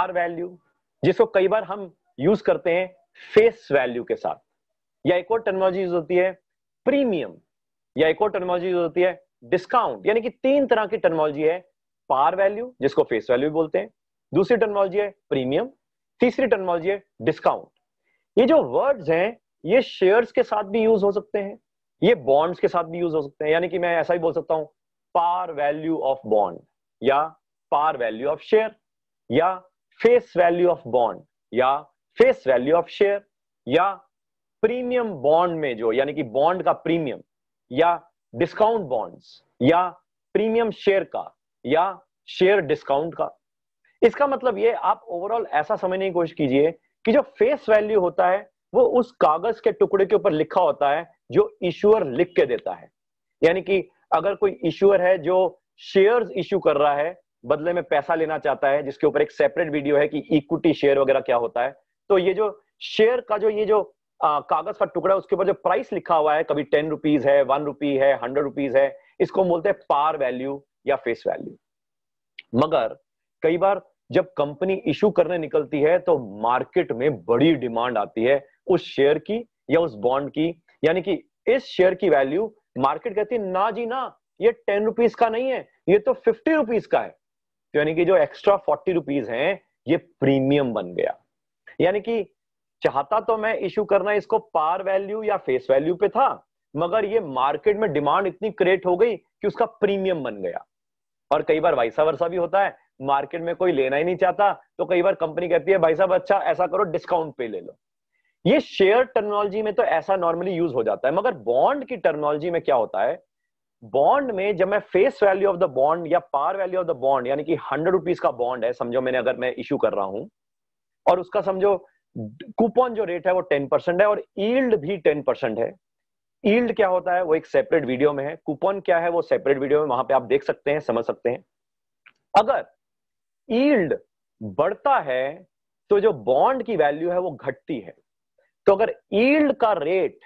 are value जिसको कई बार हम यूज करते हैं फेस वैल्यू के साथ या एक और टर्मोलॉजी यूज होती है प्रीमियम या एक और टर्मोलॉजी यूज होती है डिस्काउंट यानी कि तीन तरह की टर्मोलॉजी है पार वैल्यू जिसको फेस वैल्यू बोलते हैं दूसरी टर्मोलॉजी है प्रीमियम तीसरी टर्मोलॉजी है डिस्काउंट ये जो वर्ड्स हैं ये शेयर्स के साथ भी यूज हो सकते हैं ये बॉन्ड्स के साथ भी यूज हो सकते हैं यानी कि मैं ऐसा ही बोल सकता हूं पार वैल्यू ऑफ बॉन्ड या पार वैल्यू ऑफ शेयर या फेस वैल्यू ऑफ बॉन्ड या फेस वैल्यू ऑफ शेयर या प्रीमियम बॉन्ड में जो यानी कि बॉन्ड का प्रीमियम या डिस्काउंट बॉन्ड्स या प्रीमियम शेयर का या शेयर डिस्काउंट का इसका मतलब ये आप ओवरऑल ऐसा समझने की कोशिश कीजिए कि जो फेस वैल्यू होता है वो उस कागज के टुकड़े के ऊपर लिखा होता है जो इशुअर लिख के देता है यानी कि अगर कोई इशुअर है जो शेयर्स इशू कर रहा है बदले में पैसा लेना चाहता है जिसके ऊपर एक सेपरेट वीडियो है कि इक्विटी शेयर वगैरह क्या होता है तो ये जो शेयर का जो ये जो कागज का टुकड़ा उसके ऊपर जो प्राइस लिखा हुआ है कभी टेन रुपीज है वन रुपी है हंड्रेड रुपीज है इसको बोलते हैं पार वैल्यू या फेस वैल्यू मगर कई बार जब कंपनी इशू करने निकलती है तो मार्केट में बड़ी डिमांड आती है उस शेयर की या उस बॉन्ड की यानी कि इस शेयर की वैल्यू मार्केट कहती है ना जी ना ये टेन रुपीज का नहीं है ये तो फिफ्टी रुपीज का है तो यानी कि जो एक्स्ट्रा फोर्टी रुपीज है ये प्रीमियम बन गया यानी कि चाहता तो मैं इशू करना इसको पार वैल्यू या फेस वैल्यू पे था मगर ये मार्केट में डिमांड इतनी क्रिएट हो गई कि उसका प्रीमियम बन गया और कई बार वैसा वर्षा भी होता है मार्केट में कोई लेना ही नहीं चाहता तो कई बार कंपनी कहती है भाई साहब अच्छा ऐसा करो डिस्काउंट पे ले लो ये शेयर टर्मिनोलॉजी में तो ऐसा नॉर्मली यूज हो जाता है मगर बॉन्ड की टर्मिनोलॉजी में क्या होता है बॉन्ड में जब मैं face value of the bond या par value of the bond यानी कि हंड्रेड रुपीज का बॉन्ड है समझो मैंने अगर मैं इश्यू कर रहा हूं और उसका समझो कूपन जो रेट है वो टेन परसेंट है और ईल्ड भी टेन परसेंट है ईल्ड क्या होता है वो एक सेपरेट वीडियो में है कूपन क्या है वो सेपरेट वीडियो में वहां पे आप देख सकते हैं समझ सकते हैं अगर ईल्ड बढ़ता है तो जो बॉन्ड की वैल्यू है वो घटती है तो अगर ईल्ड का रेट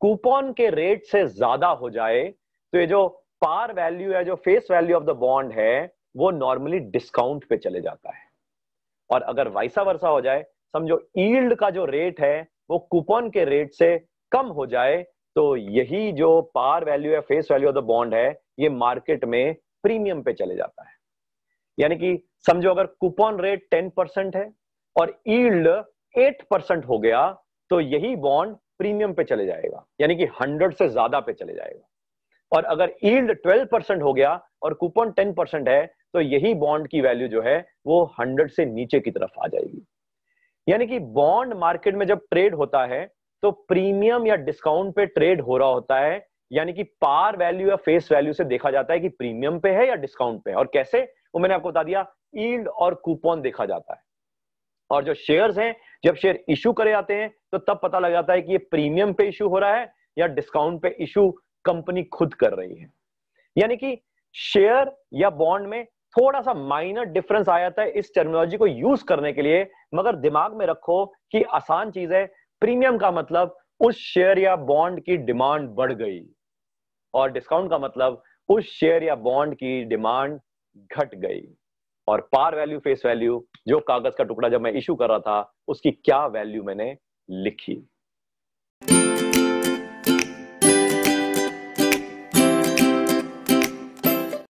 कूपन के रेट से ज्यादा हो जाए तो ये जो पार वैल्यू है जो face value of the bond है वो नॉर्मली डिस्काउंट पे चले जाता है और अगर वैसा वर्षा हो जाए समझो ईल्ड का जो रेट है वो कूपन के रेट से कम हो जाए तो यही जो पार वैल्यू या face value of the bond है ये मार्केट में प्रीमियम पे चले जाता है यानी कि समझो अगर कूपन रेट टेन परसेंट है और ईल्ड एट परसेंट हो गया तो यही बॉन्ड प्रीमियम पे चले जाएगा यानी कि हंड्रेड से ज्यादा पे चले जाएगा और अगर ईल्ड 12 परसेंट हो गया और कूपन 10 परसेंट है तो यही बॉन्ड की वैल्यू जो है वो 100 से नीचे की तरफ आ जाएगी यानी कि बॉन्ड मार्केट में जब ट्रेड होता है तो प्रीमियम या डिस्काउंट पे ट्रेड हो रहा होता है यानी कि पार वैल्यू या फेस वैल्यू से देखा जाता है कि प्रीमियम पे है या डिस्काउंट पे है और कैसे वो मैंने आपको बता दिया ईल्ड और कूपन देखा जाता है और जो शेयर्स हैं जब शेयर इशू करे जाते हैं तो तब पता लग जाता है कि ये प्रीमियम पे इशू हो रहा है या डिस्काउंट पे इशू कंपनी खुद कर रही है यानी कि शेयर या बॉन्ड में थोड़ा सा माइनर डिफरेंस आया था इस टर्मिनोलॉजी को यूज करने के लिए मगर दिमाग में रखो कि आसान चीज है प्रीमियम का मतलब उस शेयर या बॉन्ड की डिमांड बढ़ गई और डिस्काउंट का मतलब उस शेयर या बॉन्ड की डिमांड घट गई और पार वैल्यू फेस वैल्यू जो कागज का टुकड़ा जब मैं इशू कर रहा था उसकी क्या वैल्यू मैंने लिखी